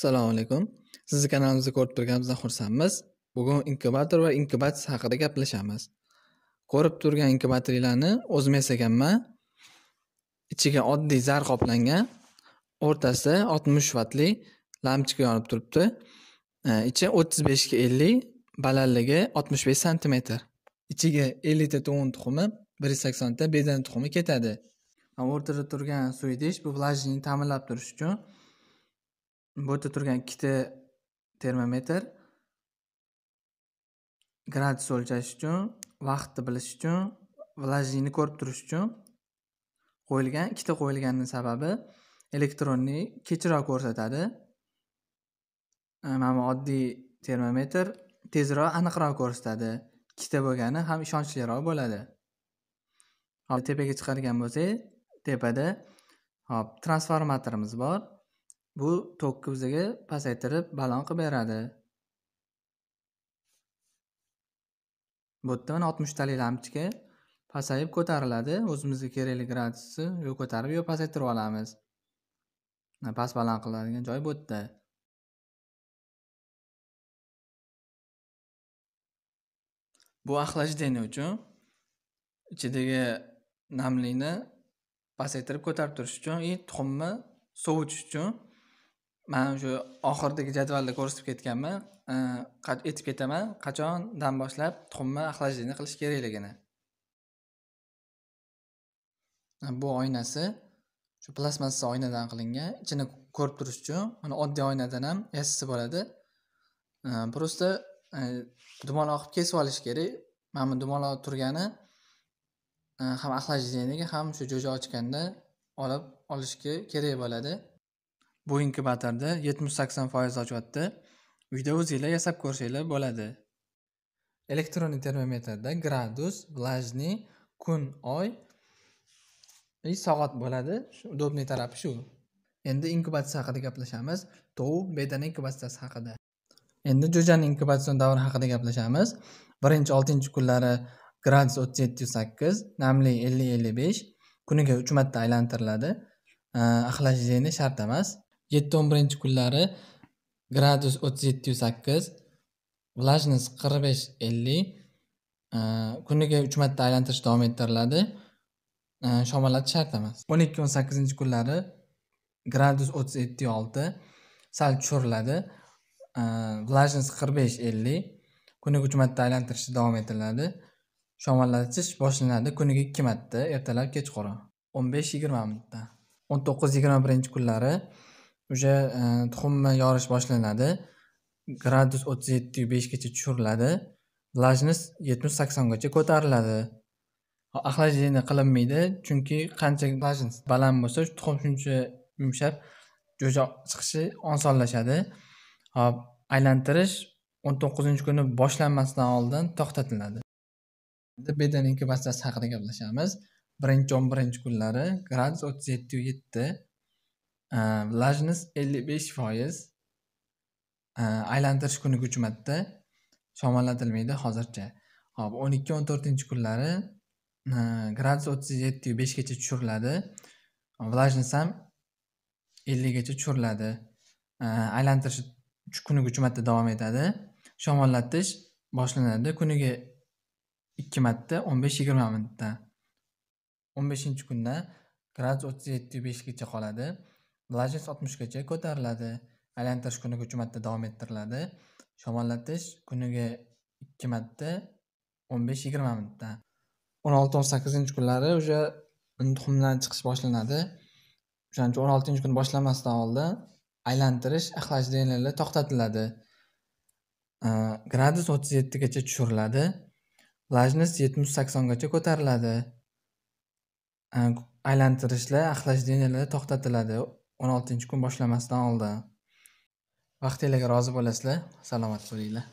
assalomu alaykum sizni kanalimizni ko'rib turganimizdan xursandmiz bugun inkubator va inkubatsiya haqida gaplashamiz ko'rib turgan inkubatorlarni o'zim yasaganman ichiga oddiy zar qoplangan o'rtasi oltmish vatli lampochka yonib turibdi e, ichi o'ttiz beshga ellik balandligi oltmish besh santimetr ichiga ellikta to'g'on tuxumi bir yuz saksonta bedana tuxumi ketadi o'rtada turgan suv idish bu vlajnikni ta'minlab turish uchun Bu yerda turgan ikkita termometr gradus o'lchash uchun vaqtni bilish uchun влажныйni ko'rib turish uchun qo'yilgan ikkita qo'yilganini sababi elektronni kechroq ko'rsatadi mana bu oddiy termometr tezroq aniqroq ko'rsatadi ikkita bo'lgani ham ishonchliroq bo'ladi tepaga chiqargan bo'lsak tepada hop transformatorimiz bor Bu To'qqiziga pasaytirib balon qilib beradi. Bu yerda mana 60 tali lampochka pasayib ko'tariladi. O'zimizga kerakli gradusni yo ko'tarib yo pasaytirib olamiz. Past baland qiladigan joy bu yerda. Bu axlajdeni uchun ichidagi namlikni pasaytirib ko'tarib turish uchun и tuxumni sovutish uchun man shu oxiridagi jadvalda ko'rsatib ketganman e, aytib ketaman qachondan boshlab tuxumni охлаждение qilish kerakligini bu oynasi shu plastmassa oynadan qilingan ichini ko'rib turish uchun mana oddiy oynadan ham yasasi bo'ladi просто e, e, dumaloq oqib kesib olish kerak mana bu dumaloq turgani ham охлаждениеga ham shu jo'ja ochganda olib olishga kerak bo'ladi bu inkubatorda yetmish sakson foiz ochyapti uyda o'zinglar yasab ko'rsanglar bo'ladi elektron termometrda gradus влажный kun oy и soat bo'ladi удобный tarafi shu endi inkubatsiya haqida gaplashamiz tovuq bedana inkubatsiyasi haqida endi jo'jani inkubatsion davri haqida gaplashamiz birinchi oltinchi kunlari gradus o'ttiz yetti yuz sakkiz namlik ellik ellik besh kuniga uch marta aylantiriladi axlash geni shart emas yetti o'n birinchi kunlari gradus o'ttiz yetti yuz sakkiz влажность qirq besh ellik e, kuniga uch marta aylantirish davom ettiriladi e, shamollatish shart emas o'n ikki o'n sakkizinchi kunlari gradus o'ttiz yetti olti sal tushiriladi влажность e, qirq besh ellik kuniga uch marta aylantirish davom ettiriladi shamollatish boshlanadi kuniga ikki marta ertalab kechqurun o'n besh yigirma minutda o'n to'qqiz yigirma birinchi kunlari o'sha tuxumni yorish boshlanadi gradus o'ttiz yettiyu beshgacha tushiriladi влажность yetmish saksongacha ko'tariladi axlajeni qilinmaydi chunki qancha влажность baland bo'lsa tuxum shuncha yumshab jo'ja chiqishi osonlashadi hop aylantirish o'n to'qqizinchi kuni boshlanmasdan oldin to'xtatiladi bedana inkubatsiyasi haqida gaplashamiz birinchi o'n birinchi kunlari gradus o'ttiz yettiyu yetti lajniz э, ellik besh foiz э, aylantirish kuniga uch marta shamollatilmaydi hozircha hop o'n ikki o'n to'rtinchi kunlari e, gradus o'ttiz yettiyu beshgacha tushiriladi влажность ham ellikgacha tushiriladi e, aylantirish uch kuniga uch marta davom etadi shamollatish boshlanadi kuniga ikki marta o'n besh yigirma minutda o'n beshinchi kunda gradus o'ttiz yettiyu beshgacha qoladi Lajes 60 gacha ko'tariladi. Aylantirish kuniga 3 marta davom ettiriladi. Shamollatish kuniga 2 marta 15-20 minutda. 16-18 kunlari o'sha tuxumdan chiqish boshlanadi. O'shaning uchun 16 kun boshlanmasdan oldin aylantirish axlash DNLlar to'xtatiladi. Gradus 37 gacha tushiriladi. Lajnis 70-80 gacha ko'tariladi. Aylantirishlar axlash DNLlar to'xtatiladi. o'n oltinchi kun boshlamasidan oldin vaqtinglarga rozi bo'lasizlar salomat bo'linglar